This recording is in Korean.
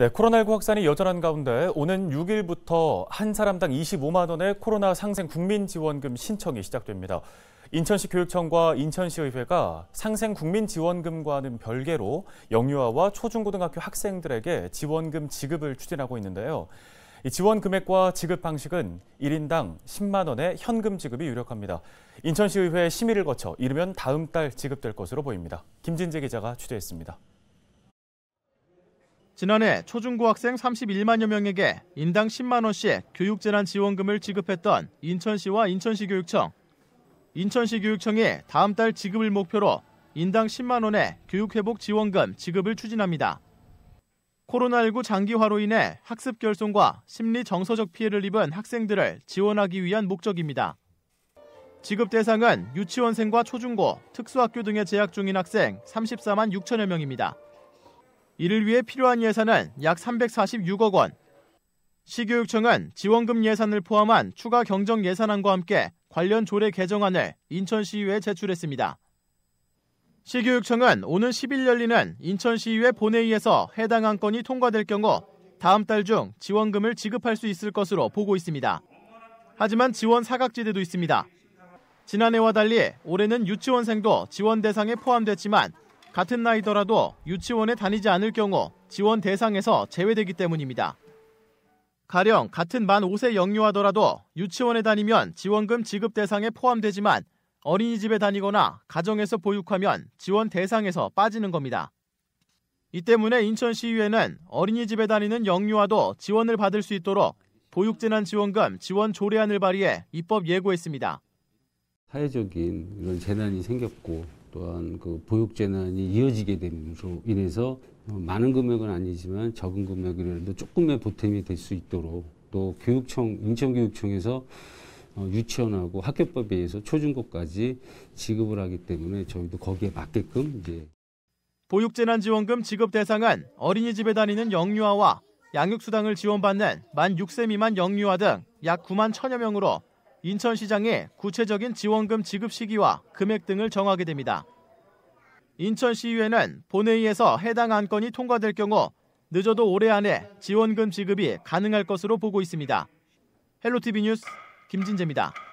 네, 코로나19 확산이 여전한 가운데 오는 6일부터 한 사람당 25만 원의 코로나 상생 국민지원금 신청이 시작됩니다. 인천시 교육청과 인천시의회가 상생 국민지원금과는 별개로 영유아와 초중고등학교 학생들에게 지원금 지급을 추진하고 있는데요. 지원 금액과 지급 방식은 1인당 10만 원의 현금 지급이 유력합니다. 인천시의회 심의를 거쳐 이르면 다음 달 지급될 것으로 보입니다. 김진재 기자가 취재했습니다. 지난해 초중고학생 31만여 명에게 인당 10만 원씩 교육재난 지원금을 지급했던 인천시와 인천시교육청. 인천시교육청이 다음 달 지급을 목표로 인당 10만 원의 교육회복 지원금 지급을 추진합니다. 코로나19 장기화로 인해 학습 결손과 심리 정서적 피해를 입은 학생들을 지원하기 위한 목적입니다. 지급 대상은 유치원생과 초중고, 특수학교 등에 재학 중인 학생 34만 6천여 명입니다. 이를 위해 필요한 예산은 약 346억 원. 시교육청은 지원금 예산을 포함한 추가 경정 예산안과 함께 관련 조례 개정안을 인천시의회에 제출했습니다. 시교육청은 오는 10일 열리는 인천시의회 본회의에서 해당 안건이 통과될 경우 다음 달 중 지원금을 지급할 수 있을 것으로 보고 있습니다. 하지만 지원 사각지대도 있습니다. 지난해와 달리 올해는 유치원생도 지원 대상에 포함됐지만 같은 나이더라도 유치원에 다니지 않을 경우 지원 대상에서 제외되기 때문입니다. 가령 같은 만 5세 영유아더라도 유치원에 다니면 지원금 지급 대상에 포함되지만 어린이집에 다니거나 가정에서 보육하면 지원 대상에서 빠지는 겁니다. 이 때문에 인천시의회는 어린이집에 다니는 영유아도 지원을 받을 수 있도록 보육재난지원금 지원 조례안을 발의해 입법 예고했습니다. 사회적인 이런 재난이 생겼고 또한 그 보육 재난이 이어지게 됨으로 인해서 뭐 많은 금액은 아니지만 적은 금액이라도 조금의 보탬이 될 수 있도록 또 교육청 인천교육청에서 어, 유치원하고 학교법에 의해서 초중고까지 지급을 하기 때문에 저희도 거기에 맞게끔 이제 보육재난지원금 지급 대상은 어린이집에 다니는 영유아와 양육수당을 지원받는 만 6세 미만 영유아 등 약 9만 천여 명으로 인천시장에 구체적인 지원금 지급 시기와 금액 등을 정하게 됩니다. 인천시의회는 본회의에서 해당 안건이 통과될 경우 늦어도 올해 안에 지원금 지급이 가능할 것으로 보고 있습니다. 헬로티비 뉴스 김진재입니다.